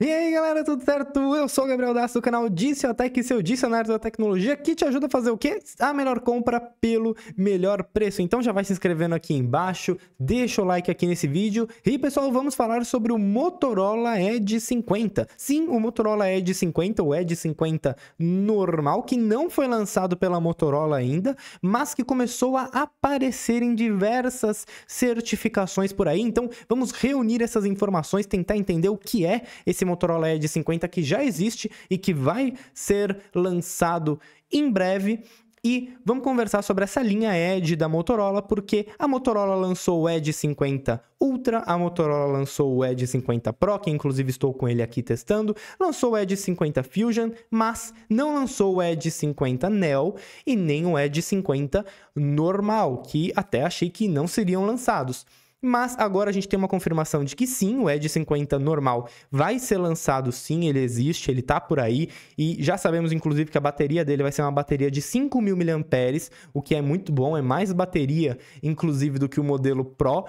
E aí galera, tudo certo? Eu sou o Gabriel Dassi do canal Diciotec, seu dicionário da tecnologia que te ajuda a fazer o quê? A melhor compra pelo melhor preço. Então já vai se inscrevendo aqui embaixo, deixa o like aqui nesse vídeo. E pessoal, vamos falar sobre o Motorola Edge 50. Sim, o Motorola Edge 50, o Edge 50 normal, que não foi lançado pela Motorola ainda, mas que começou a aparecer em diversas certificações por aí. Então vamos reunir essas informações, tentar entender o que é esse Motorola Edge 50 que já existe e que vai ser lançado em breve. E vamos conversar sobre essa linha Edge da Motorola, porque a Motorola lançou o Edge 50 Ultra, a Motorola lançou o Edge 50 Pro, que inclusive estou com ele aqui testando, lançou o Edge 50 Fusion, mas não lançou o Edge 50 Neo e nem o Edge 50 normal, que até achei que não seriam lançados. Mas agora a gente tem uma confirmação de que sim, o Edge 50 normal vai ser lançado sim, ele existe, ele tá por aí. E já sabemos, inclusive, que a bateria dele vai ser uma bateria de 5.000 mAh, o que é muito bom, é mais bateria, inclusive, do que o modelo Pro.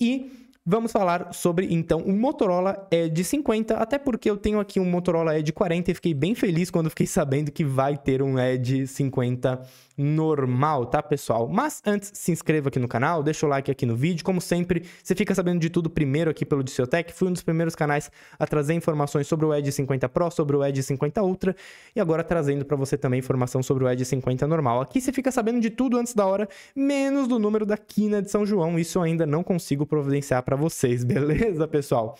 E Vamos falar sobre então o Motorola Edge é 50, até porque eu tenho aqui um Motorola Edge 40 e fiquei bem feliz quando fiquei sabendo que vai ter um Edge 50 normal, tá, pessoal? Mas antes, se inscreva aqui no canal, deixa o like aqui no vídeo, como sempre, você fica sabendo de tudo primeiro aqui pelo Diciotec. fui um dos primeiros canais a trazer informações sobre o Edge 50 Pro, sobre o Edge 50 Ultra e agora trazendo para você também informação sobre o Edge 50 normal. Aqui você fica sabendo de tudo antes da hora, menos do número da quina de São João, isso eu ainda não consigo providenciar para vocês, beleza, pessoal?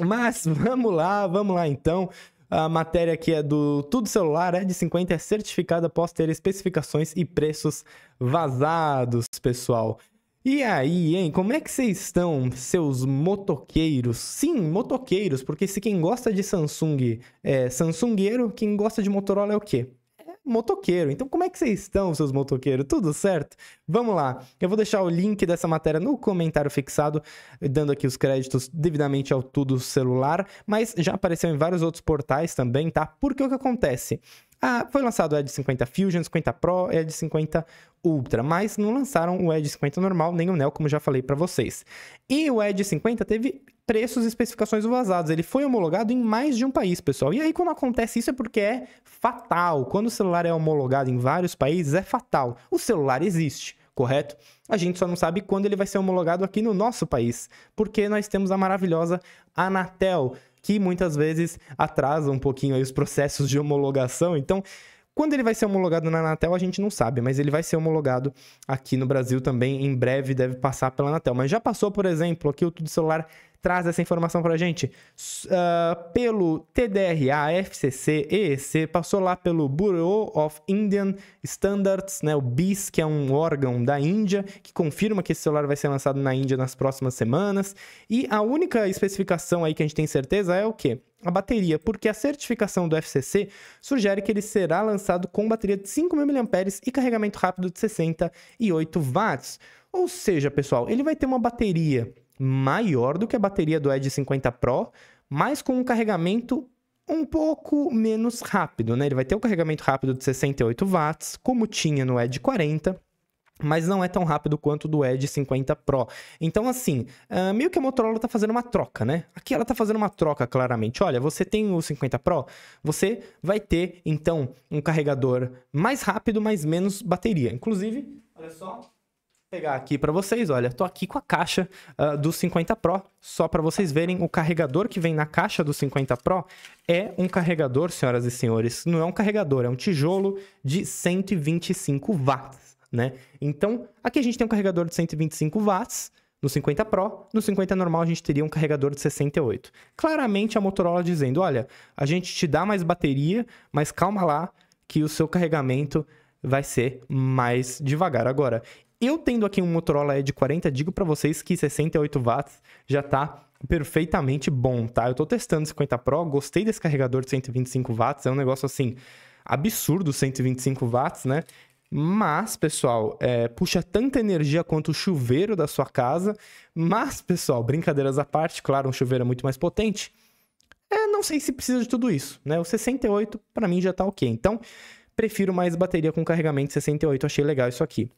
Mas vamos lá, vamos lá então. A matéria aqui é do Tudo Celular, é de 50, é certificada após ter especificações e preços vazados, pessoal. E aí, hein? Como é que vocês estão, seus motoqueiros? Sim, motoqueiros, porque se quem gosta de Samsung é Samsungueiro, quem gosta de Motorola é o quê? motoqueiro. Então, como é que vocês estão, seus motoqueiros? Tudo certo? Vamos lá. Eu vou deixar o link dessa matéria no comentário fixado, dando aqui os créditos devidamente ao Tudo Celular, mas já apareceu em vários outros portais também, tá? Porque o que acontece? Ah, foi lançado o Edge 50 Fusion, 50 Pro, Edge 50 Ultra, mas não lançaram o Edge 50 normal nem o Neo, como já falei para vocês. E o Edge 50 teve preços e especificações vazados. Ele foi homologado em mais de um país, pessoal. E aí, quando acontece isso, é porque é fatal. Quando o celular é homologado em vários países, é fatal. O celular existe, correto? A gente só não sabe quando ele vai ser homologado aqui no nosso país, porque nós temos a maravilhosa Anatel que muitas vezes atrasa um pouquinho os processos de homologação. Então, quando ele vai ser homologado na Anatel, a gente não sabe, mas ele vai ser homologado aqui no Brasil também. Em breve deve passar pela Anatel. Mas já passou, por exemplo, aqui o Tudo Celular traz essa informação para ah, a gente. Uh, pelo TDRA, FCC, EEC, passou lá pelo Bureau of Indian Standards, né, o BIS, que é um órgão da Índia, que confirma que esse celular vai ser lançado na Índia nas próximas semanas. E a única especificação aí que a gente tem certeza é o quê? a bateria, porque a certificação do FCC sugere que ele será lançado com bateria de 5.000 mAh e carregamento rápido de 68 watts. Ou seja, pessoal, ele vai ter uma bateria maior do que a bateria do Edge 50 Pro, mas com um carregamento um pouco menos rápido, né? Ele vai ter o um carregamento rápido de 68 watts, como tinha no Edge 40, mas não é tão rápido quanto o do Edge 50 Pro. Então, assim, uh, meio que a Motorola está fazendo uma troca, né? Aqui ela está fazendo uma troca, claramente. Olha, você tem o 50 Pro, você vai ter, então, um carregador mais rápido, mas menos bateria. Inclusive, olha só, pegar aqui para vocês, olha, tô aqui com a caixa uh, do 50 Pro, só para vocês verem, o carregador que vem na caixa do 50 Pro é um carregador, senhoras e senhores, não é um carregador, é um tijolo de 125 watts né? Então, aqui a gente tem um carregador de 125 watts, no 50 Pro, no 50 normal a gente teria um carregador de 68. Claramente a Motorola dizendo, olha, a gente te dá mais bateria, mas calma lá que o seu carregamento vai ser mais devagar agora. Eu tendo aqui um Motorola E de 40, digo para vocês que 68 watts já tá perfeitamente bom, tá? Eu tô testando 50 Pro, gostei desse carregador de 125 watts, é um negócio assim absurdo 125 watts, né? Mas, pessoal, é, puxa tanta energia quanto o chuveiro da sua casa. Mas, pessoal, brincadeiras à parte, claro, um chuveiro é muito mais potente. É, não sei se precisa de tudo isso, né? O 68, para mim, já tá ok. Então, prefiro mais bateria com carregamento 68, achei legal isso aqui.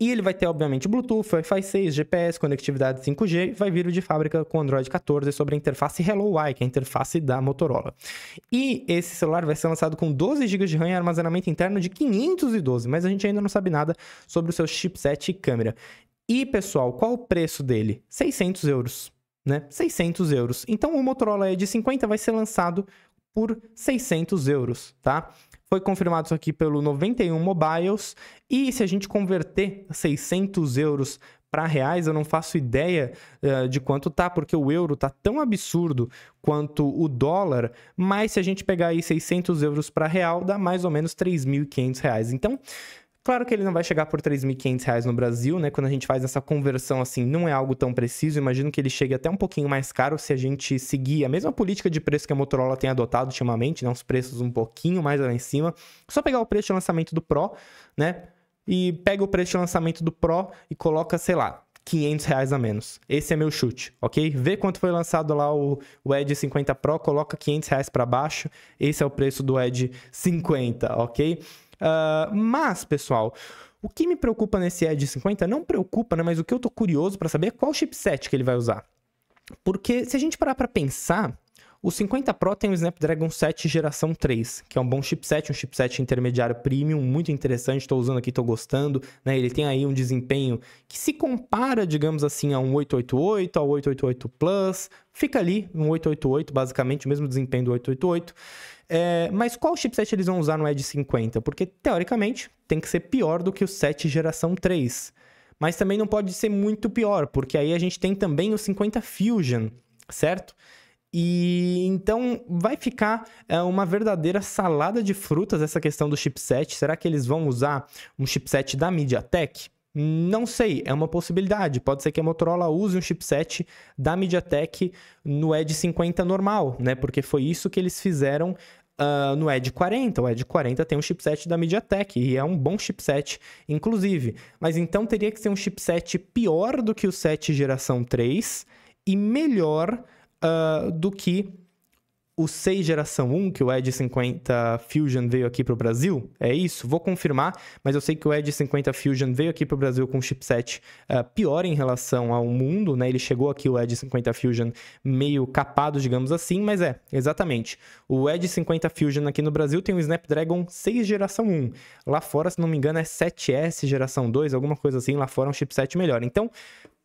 E ele vai ter, obviamente, Bluetooth, Wi-Fi 6, GPS, conectividade 5G, vai vir de fábrica com Android 14 sobre a interface Hello que é a interface da Motorola. E esse celular vai ser lançado com 12 GB de RAM e armazenamento interno de 512, mas a gente ainda não sabe nada sobre o seu chipset e câmera. E, pessoal, qual o preço dele? 600 euros né? 600 euros. Então o Motorola Edge 50 vai ser lançado por 600 euros, tá? Foi confirmado isso aqui pelo 91 Mobiles e se a gente converter 600 euros para reais, eu não faço ideia uh, de quanto tá, porque o euro tá tão absurdo quanto o dólar, mas se a gente pegar aí 600 euros para real, dá mais ou menos 3.500 reais. Então, Claro que ele não vai chegar por 3.500 reais no Brasil, né? Quando a gente faz essa conversão, assim, não é algo tão preciso. Imagino que ele chegue até um pouquinho mais caro se a gente seguir a mesma política de preço que a Motorola tem adotado ultimamente, né? Uns preços um pouquinho mais lá em cima. Só pegar o preço de lançamento do Pro, né? E pega o preço de lançamento do Pro e coloca, sei lá, 500 reais a menos. Esse é meu chute, ok? Vê quanto foi lançado lá o, o Edge 50 Pro, coloca 500 reais para baixo. Esse é o preço do Edge 50, ok? Ah, mas, pessoal, o que me preocupa nesse Edge 50, não preocupa, né? Mas o que eu tô curioso para saber é qual chipset que ele vai usar. Porque se a gente parar para pensar, o 50 Pro tem o Snapdragon 7 geração 3, que é um bom chipset, um chipset intermediário premium, muito interessante, estou usando aqui, estou gostando, né? Ele tem aí um desempenho que se compara, digamos assim, a um 888, ao 888 Plus, fica ali um 888, basicamente o mesmo desempenho do 888. É, mas qual chipset eles vão usar no Edge 50? Porque, teoricamente, tem que ser pior do que o 7 geração 3. Mas também não pode ser muito pior, porque aí a gente tem também o 50 Fusion, certo? E então vai ficar é, uma verdadeira salada de frutas essa questão do chipset. Será que eles vão usar um chipset da MediaTek? Não sei, é uma possibilidade. Pode ser que a Motorola use um chipset da MediaTek no Edge 50 normal, né? Porque foi isso que eles fizeram Uh, no Edge 40. O Edge 40 tem um chipset da MediaTek e é um bom chipset, inclusive. Mas então teria que ser um chipset pior do que o 7 geração 3 e melhor uh, do que o 6 geração 1, que o Edge 50 Fusion veio aqui para o Brasil? É isso? Vou confirmar, mas eu sei que o Edge 50 Fusion veio aqui para o Brasil com um chipset uh, pior em relação ao mundo, né? Ele chegou aqui, o Edge 50 Fusion, meio capado, digamos assim, mas é, exatamente. O Edge 50 Fusion aqui no Brasil tem um Snapdragon 6 geração 1. Lá fora, se não me engano, é 7S geração 2, alguma coisa assim, lá fora é um chipset melhor. Então,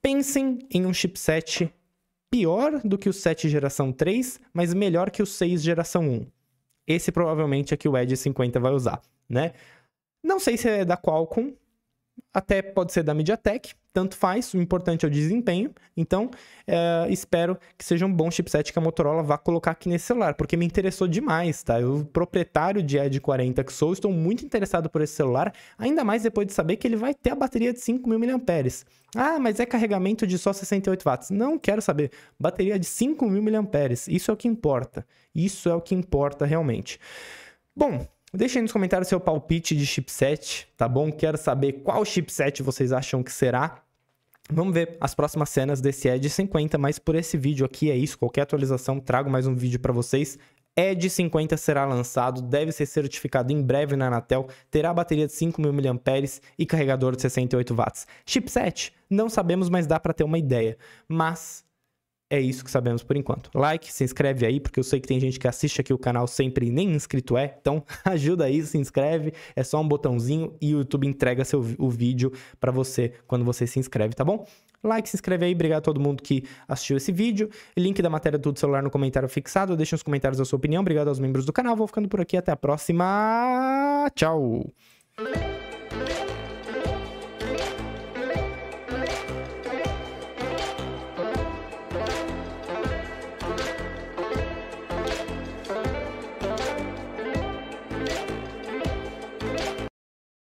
pensem em um chipset pior do que o 7 geração 3, mas melhor que o 6 geração 1. Esse provavelmente é que o Edge 50 vai usar, né? Não sei se é da Qualcomm, até pode ser da MediaTek, tanto faz, o importante é o desempenho. Então, é, espero que seja um bom chipset que a Motorola vá colocar aqui nesse celular, porque me interessou demais, tá? Eu, proprietário de Edge 40 que sou, estou muito interessado por esse celular, ainda mais depois de saber que ele vai ter a bateria de 5.000 mAh. Ah, mas é carregamento de só 68 watts. Não quero saber. Bateria de 5.000 mAh, isso é o que importa. Isso é o que importa realmente. Bom, Deixe aí nos comentários seu palpite de chipset, tá bom? Quero saber qual chipset vocês acham que será. Vamos ver as próximas cenas desse Edge 50, mas por esse vídeo aqui é isso. Qualquer atualização, trago mais um vídeo para vocês. Edge 50 será lançado, deve ser certificado em breve na Anatel, terá bateria de 5.000 mAh e carregador de 68 watts. Chipset, não sabemos, mas dá para ter uma ideia. Mas é isso que sabemos por enquanto. Like, se inscreve aí, porque eu sei que tem gente que assiste aqui o canal sempre e nem inscrito é. Então, ajuda aí, se inscreve. É só um botãozinho e o YouTube entrega seu, o vídeo para você quando você se inscreve, tá bom? Like, se inscreve aí. Obrigado a todo mundo que assistiu esse vídeo. Link da matéria do Celular no comentário fixado. Deixa nos comentários a sua opinião. Obrigado aos membros do canal. Vou ficando por aqui. Até a próxima. Tchau!